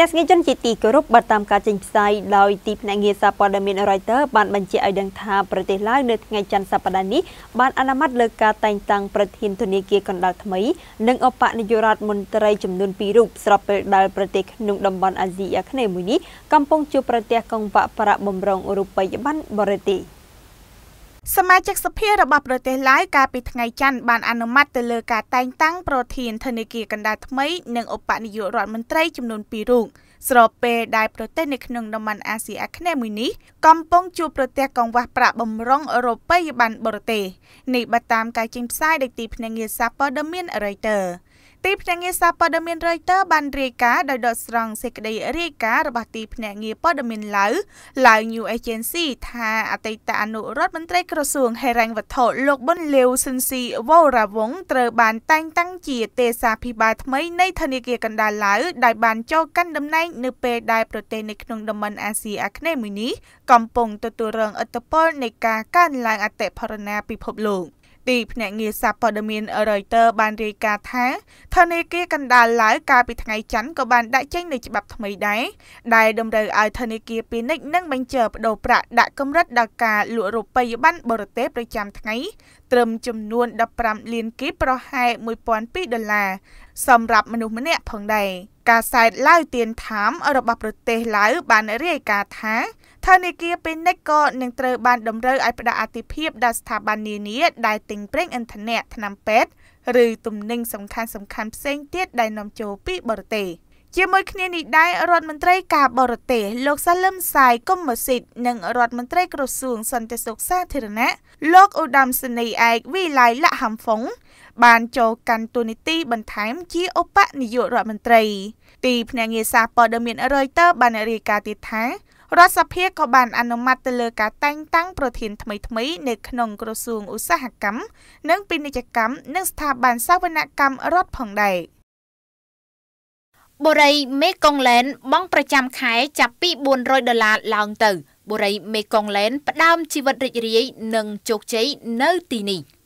ទស្សនិកជនជាទីគោរពបើតាមការចេញផ្សាយដោយទីភ្នាក់ងារសារព័ត៌មាន Reuters បានបញ្ជាក់ឲ្យដឹងថាប្រទេសឡាវនៅថ្ងៃច័ន្ទសប្តាហ៍នេះបានអនុម័តលើការតែងតាំងប្រធានធនាគារកណ្ដាលថ្មីនិងអបនាយករដ្ឋមន្ត្រីចំនួន2រូបស្របពេលដែលប្រទេសក្នុងតំបន់អាស៊ីអាគ្នេយ៍មួយនេះកំពុងជួបប្រទះកង្វក់ប្រាក់បំរុងរូបិយប័ណ្ណបរទេស។សមាជិកសភារបស់ប្រទេសឡាវកាលពីថ្ងៃច័ន្ទបានអនុម័តទៅលើការតែងតាំងប្រធានធនាគារកណ្ដាលថ្មី និងឧបនាយករដ្ឋមន្ត្រីចំនួន2រូបស្របពេលដែលប្រទេសនៅក្នុងតំបន់អាស៊ីអាគ្នេយ៍មួយនេះកំពុងជួបប្រទះកង្វះប្រាក់បំរុងអរូបីបានបរទេសនេះបើតាមការចេញផ្សាយដោយទីភ្នាក់ងារសារព័ត៌មាន Reuters ទីភ្នាក់ងារសារព័ត៌មាន Reuters បានរាយការណ៍ដោយដកស្រង់សេចក្តីរាយការណ៍របស់ទីភ្នាក់ងារព័ត៌មានឡាវ Lao New Agency ថាអតីតអនុរដ្ឋមន្ត្រីក្រសួងហិរញ្ញវត្ថុលោកប៊ុនលាវស៊ិនស៊ីវ៉ូរ៉ាវងត្រូវបានតែងតាំងជាទេសាភិបាលថ្មីនៃធនាគារកណ្ដាលឡាវដោយបានចូលកាន់តំណែងនៅពេលដែលប្រទេសនៅក្នុងតំបន់អាស៊ីអាគ្នេយ៍មួយនេះកំពុងទទួលរងឥទ្ធិពលនៃការកើនឡើងអតិផរណាពិភពលោក។ទីភ្នាក់ងារសារព័ត៌មាន Reuters បានរាយការណ៍ថាធនាគារកណ្ដាលឡាវកាលពីថ្ងៃច័ន្ទក៏បានដាក់ចេញនូវច្បាប់ថ្មីដែរដែលតម្រូវឲ្យធនាគារពាណិជ្ជនិងបញ្ជើប្តូរប្រាក់ដាក់កម្រិតដល់ការលក់រូបិយប័ណ្ណបរទេសប្រចាំថ្ងៃ ត្រឹមចំនួន15លានគីបប្រហែល1,200ដុល្លារសម្រាប់មនុស្សម្នាក់ផងដែរការសែតឡាវទៀនថាមរបស់ប្រទេសឡាវបានរាយការណ៍ថាធនាគារពាណិជ្ជក៏នឹងត្រូវបាន តម្រូវឲ្យផ្ដល់អាទិភាពដល់ស្ថាប័ននានាដែលទិញប្រេងឥន្ធនៈថ្នាំពេទ្យឬទំនិញសំខាន់សំខាន់ផ្សេងទៀតដែលនាំចូលពី បរទេសជាមួយគ្នានេះដែររដ្ឋមន្ត្រីការបរទេសលោកសាលឹមសាយកុំមស៊ីតនិងរដ្ឋមន្ត្រីក្រសួងសន្តិសុខសាធារណៈលោកឧត្តមសេនីយ៍ឯកវិល័យលៈហាំហ្វុងបានចូលកាន់តួនាទីបន្ថែមជាឧបនាយករដ្ឋមន្ត្រី ទីភ្នាក់ងារសារព័ត៌មាន Reuters បានរាយការណ៍ទៀតថារដ្ឋសភាក៏បានអនុម័តទៅលើការតែងតាំងប្រធានថ្មីថ្មីនៅក្នុងក្រសួងឧស្សាហកម្មនិងពាណិជ្ជកម្មនិងស្ថាប័នសវនកម្មរដ្ឋផងដែរបុរីមេកុងឡែនបង់ប្រចាំខែចាប់ពី400ដុល្លារឡើងទៅបុរីមេកុងឡែនផ្ដើមជីវិតរីករាយនិងជោគជ័យនៅទីនេះ។